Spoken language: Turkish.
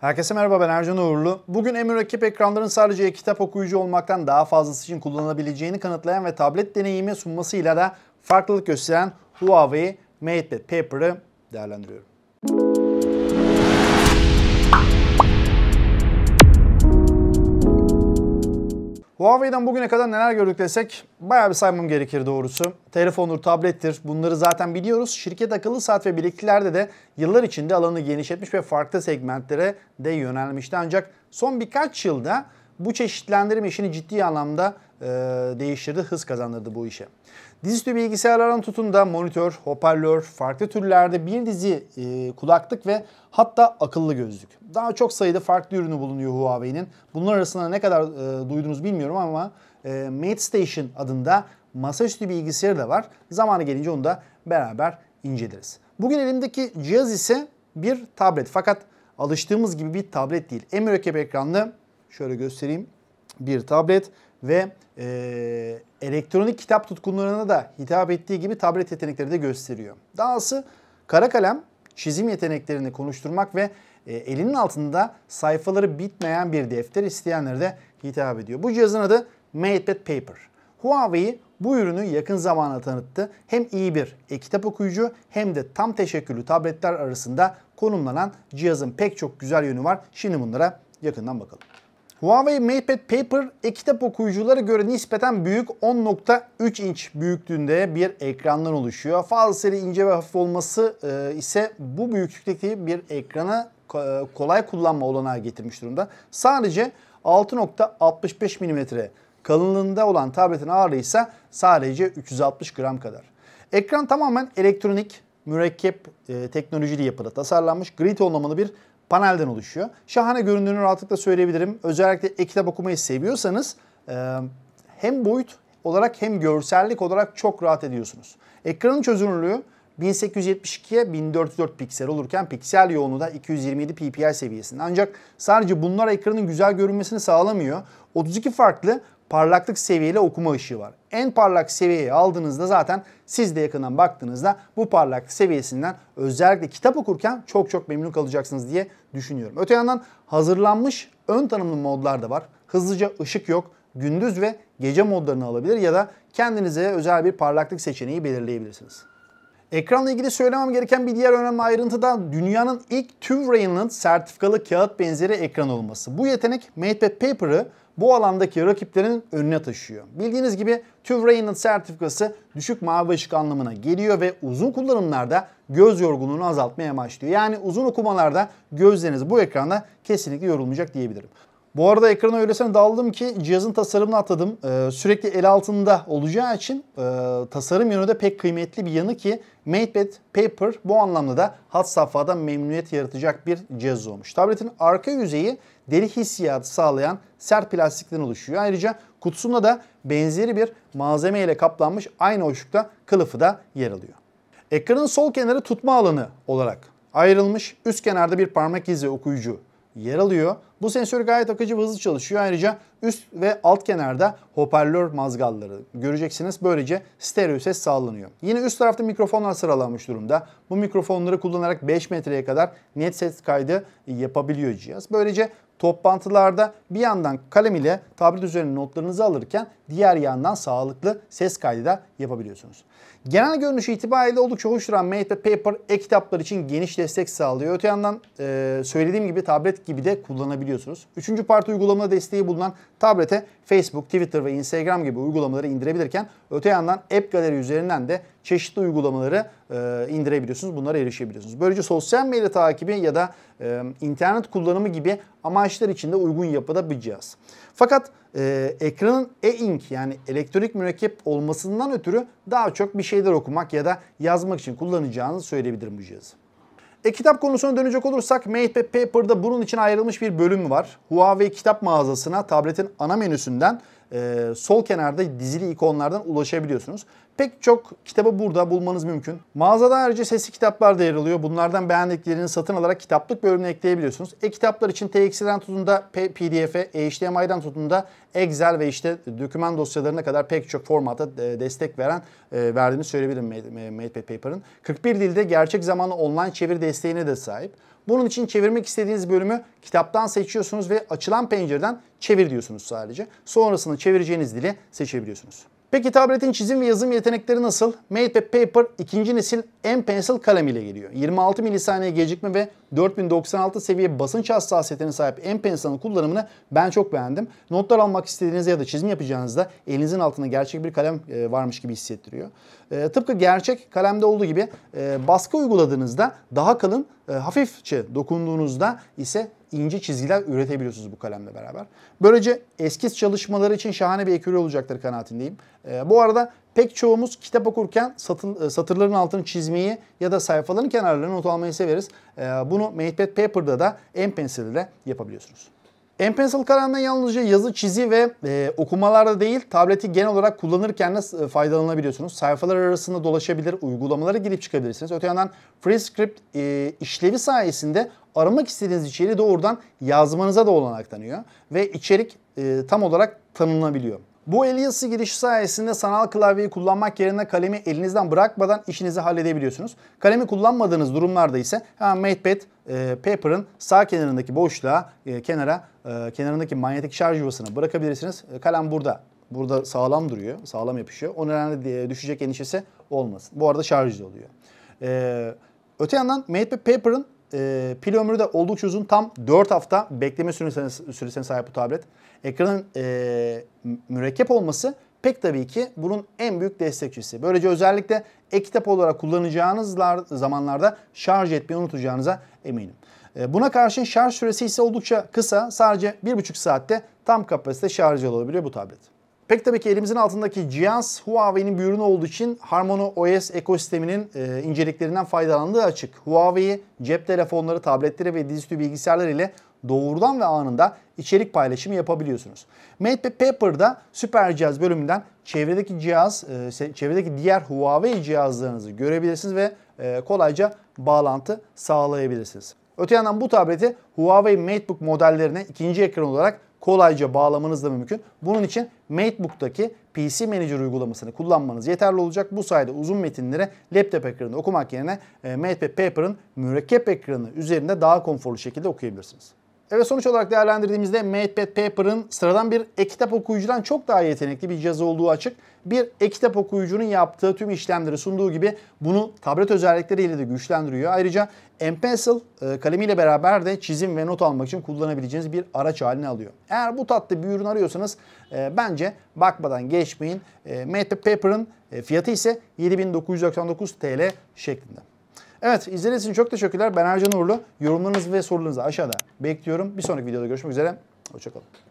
Herkese merhaba ben Ercan Uğurlu. Bugün e-mürekkep ekranların sadece kitap okuyucu olmaktan daha fazlası için kullanılabileceğini kanıtlayan ve tablet deneyimi sunmasıyla da farklılık gösteren Huawei MatePad Paper'ı değerlendiriyorum. Huawei'den bugüne kadar neler gördük desek bayağı bir saymam gerekir doğrusu. Telefondur, tablettir bunları zaten biliyoruz. Şirket akıllı saat ve bilekliklerde de yıllar içinde alanı genişletmiş ve farklı segmentlere de yönelmişti. Ancak son birkaç yılda bu çeşitlendirme işini ciddi anlamda e, değiştirdi, hız kazandırdı bu işe. Dizüstü bilgisayarların tutun da monitör, hoparlör, farklı türlerde bir dizi e, kulaklık ve hatta akıllı gözlük. Daha çok sayıda farklı ürünü bulunuyor Huawei'nin. Bunlar arasında ne kadar e, duydunuz bilmiyorum ama e, Mate Station adında masaüstü bilgisayarı da var. Zamanı gelince onu da beraber inceleriz. Bugün elimdeki cihaz ise bir tablet fakat alıştığımız gibi bir tablet değil. En ekranlı şöyle göstereyim bir tablet ve e, elektronik kitap tutkunlarına da hitap ettiği gibi tablet yetenekleri de gösteriyor. Dahası kara kalem çizim yeteneklerini konuşturmak ve e, elinin altında sayfaları bitmeyen bir defter isteyenlere de hitap ediyor. Bu cihazın adı MatePad Paper. Huawei bu ürünü yakın zamana tanıttı. Hem iyi bir e-kitap okuyucu hem de tam teşekküllü tabletler arasında konumlanan cihazın pek çok güzel yönü var. Şimdi bunlara yakından bakalım. Huawei MatePad Paper e-kitap okuyuculara göre nispeten büyük 10.3 inç büyüklüğünde bir ekrandan oluşuyor. Fazla Fazlasıyla ince ve hafif olması e, ise bu büyüklükteki bir ekrana e, kolay kullanma olanağı getirmiş durumda. Sadece 6.65 mm kalınlığında olan tabletin ağırlığı ise sadece 360 gram kadar. Ekran tamamen elektronik, mürekkep e, teknolojili yapıda tasarlanmış gri tonlamalı bir panelden oluşuyor. Şahane göründüğünü rahatlıkla söyleyebilirim. Özellikle e-kitap okumayı seviyorsanız e, hem boyut olarak hem görsellik olarak çok rahat ediyorsunuz. Ekranın çözünürlüğü 1872'ye 1404 piksel olurken piksel yoğunluğu da 227 ppi seviyesinde. Ancak sadece bunlar ekranın güzel görünmesini sağlamıyor. 32 farklı parlaklık seviyeli okuma ışığı var. En parlak seviyeyi aldığınızda zaten siz de yakından baktığınızda bu parlaklık seviyesinden özellikle kitap okurken çok çok memnun kalacaksınız diye düşünüyorum. Öte yandan hazırlanmış ön tanımlı modlar da var. Hızlıca ışık yok, gündüz ve gece modlarını alabilir ya da kendinize özel bir parlaklık seçeneği belirleyebilirsiniz. Ekranla ilgili söylemem gereken bir diğer önemli ayrıntı da dünyanın ilk tüm rayının sertifikalı kağıt benzeri ekran olması. Bu yetenek MatePad Paper'ı bu alandaki rakiplerin önüne taşıyor. Bildiğiniz gibi TÜV sertifikası düşük mavi ışık anlamına geliyor ve uzun kullanımlarda göz yorgunluğunu azaltmaya amaçlıyor. Yani uzun okumalarda gözleriniz bu ekranda kesinlikle yorulmayacak diyebilirim. Bu arada ekrana öylesine daldım ki cihazın tasarımını atladım. Ee, sürekli el altında olacağı için e, tasarım yönü de pek kıymetli bir yanı ki MatePad Paper bu anlamda da hat safhada memnuniyet yaratacak bir cihaz olmuş. Tabletin arka yüzeyi deri hissiyatı sağlayan sert plastikten oluşuyor. Ayrıca kutusunda da benzeri bir malzeme ile kaplanmış aynı hoşlukta kılıfı da yer alıyor. Ekranın sol kenarı tutma alanı olarak ayrılmış. Üst kenarda bir parmak izi okuyucu yer alıyor. Bu sensör gayet akıcı ve hızlı çalışıyor. Ayrıca üst ve alt kenarda hoparlör mazgalları göreceksiniz. Böylece stereo ses sağlanıyor. Yine üst tarafta mikrofonlar sıralanmış durumda. Bu mikrofonları kullanarak 5 metreye kadar net ses kaydı yapabiliyor cihaz. Böylece Toplantılarda bir yandan kalem ile tablet üzerine notlarınızı alırken diğer yandan sağlıklı ses kaydı da yapabiliyorsunuz. Genel görünüş itibariyle oldukça hoş duran Mate ve Paper e-kitaplar için geniş destek sağlıyor. Öte yandan e, söylediğim gibi tablet gibi de kullanabiliyorsunuz. Üçüncü parti uygulama desteği bulunan tablete Facebook, Twitter ve Instagram gibi uygulamaları indirebilirken öte yandan App Gallery üzerinden de çeşitli uygulamaları e, indirebiliyorsunuz. Bunlara erişebiliyorsunuz. Böylece sosyal medya takibi ya da e, internet kullanımı gibi amaçlar için de uygun yapıda bir cihaz. Fakat e, ekranın e-ink yani elektronik mürekkep olmasından ötürü daha çok bir şeyler okumak ya da yazmak için kullanacağınızı söyleyebilirim bu cihazı. E kitap konusuna dönecek olursak Matepad Paper'da bunun için ayrılmış bir bölüm var. Huawei kitap mağazasına tabletin ana menüsünden e, sol kenarda dizili ikonlardan ulaşabiliyorsunuz. Pek çok kitabı burada bulmanız mümkün. Mağazada ayrıca sesli kitaplar da yer alıyor. Bunlardan beğendiklerini satın alarak kitaplık bölümüne ekleyebiliyorsunuz. E-kitaplar için TX'den tutun da PDF'e, HDMI'den tutun da Excel ve işte doküman dosyalarına kadar pek çok formata e, destek veren e, verdiğini söyleyebilirim Matepad Paper'ın. 41 dilde gerçek zamanlı online çeviri desteğine de sahip. Bunun için çevirmek istediğiniz bölümü kitaptan seçiyorsunuz ve açılan pencereden çevir diyorsunuz sadece. Sonrasında çevireceğiniz dili seçebiliyorsunuz. Peki tabletin çizim ve yazım yetenekleri nasıl? MatePad Paper ikinci nesil M-Pencil kalem ile geliyor. 26 milisaniye gecikme ve 4096 seviye basınç hassasiyetine sahip M-Pencil'ın kullanımını ben çok beğendim. Notlar almak istediğinizde ya da çizim yapacağınızda elinizin altında gerçek bir kalem e, varmış gibi hissettiriyor. E, tıpkı gerçek kalemde olduğu gibi e, baskı uyguladığınızda daha kalın, hafifçe dokunduğunuzda ise ince çizgiler üretebiliyorsunuz bu kalemle beraber. Böylece eskiz çalışmaları için şahane bir ekürü olacaktır kanaatindeyim. E, bu arada pek çoğumuz kitap okurken satı, e, satırların altını çizmeyi ya da sayfaların kenarlarını not almayı severiz. E, bunu Matepad Paper'da da M Pencil'de yapabiliyorsunuz. M-Pencil Karan'da yalnızca yazı, çizi ve e, okumalarda değil, tableti genel olarak kullanırken de e, faydalanabiliyorsunuz. Sayfalar arasında dolaşabilir, uygulamalara girip çıkabilirsiniz. Öte yandan FreeScript e, işlevi sayesinde aramak istediğiniz içeriği doğrudan yazmanıza da olanak tanıyor. Ve içerik e, tam olarak tanımlanabiliyor. Bu Alias'ı girişi sayesinde sanal klavyeyi kullanmak yerine kalemi elinizden bırakmadan işinizi halledebiliyorsunuz. Kalemi kullanmadığınız durumlarda ise hemen MatePad e, Paper'ın sağ kenarındaki boşluğa, e, kenara, e, kenarındaki manyetik şarj yuvasına bırakabilirsiniz. E, kalem burada. Burada sağlam duruyor, sağlam yapışıyor. O nedenle e, düşecek endişesi olmasın. Bu arada şarjlı oluyor. E, öte yandan MatePad Paper'ın e, pil ömrü de oldukça uzun. Tam 4 hafta bekleme süresine, süresine sahip bu tablet. Ekranın e, mürekkep olması pek tabii ki bunun en büyük destekçisi. Böylece özellikle e-kitap olarak kullanacağınız zamanlarda şarj etmeyi unutacağınıza eminim. E, buna karşın şarj süresi ise oldukça kısa. Sadece 1,5 saatte tam kapasite şarj olabiliyor bu tablet. Pek tabii ki elimizin altındaki cihaz Huawei'nin bir ürünü olduğu için Harmony OS ekosisteminin e, inceliklerinden faydalandığı açık. Huawei cep telefonları, tabletleri ve dizüstü bilgisayarlar ile doğrudan ve anında içerik paylaşımı yapabiliyorsunuz. Made Paper'da süper cihaz bölümünden çevredeki cihaz, e, çevredeki diğer Huawei cihazlarınızı görebilirsiniz ve e, kolayca bağlantı sağlayabilirsiniz. Öte yandan bu tableti Huawei MateBook modellerine ikinci ekran olarak kolayca bağlamanız da mümkün. Bunun için MateBook'taki PC Manager uygulamasını kullanmanız yeterli olacak. Bu sayede uzun metinleri laptop ekranında okumak yerine e, MatePad Paper'ın mürekkep ekranı üzerinde daha konforlu şekilde okuyabilirsiniz. Evet sonuç olarak değerlendirdiğimizde Matepad Paper'ın sıradan bir e-kitap okuyucudan çok daha yetenekli bir cihaz olduğu açık. Bir e-kitap okuyucunun yaptığı tüm işlemleri sunduğu gibi bunu tablet özellikleriyle de güçlendiriyor. Ayrıca M-Pencil e, kalemiyle beraber de çizim ve not almak için kullanabileceğiniz bir araç haline alıyor. Eğer bu tatlı bir ürün arıyorsanız e, bence bakmadan geçmeyin. E, Matepad Paper'ın fiyatı ise 7999 TL şeklinde. Evet izlediğiniz için çok teşekkürler. Ben Ercan Uğurlu. Yorumlarınızı ve sorularınızı aşağıda bekliyorum. Bir sonraki videoda görüşmek üzere. Hoşçakalın.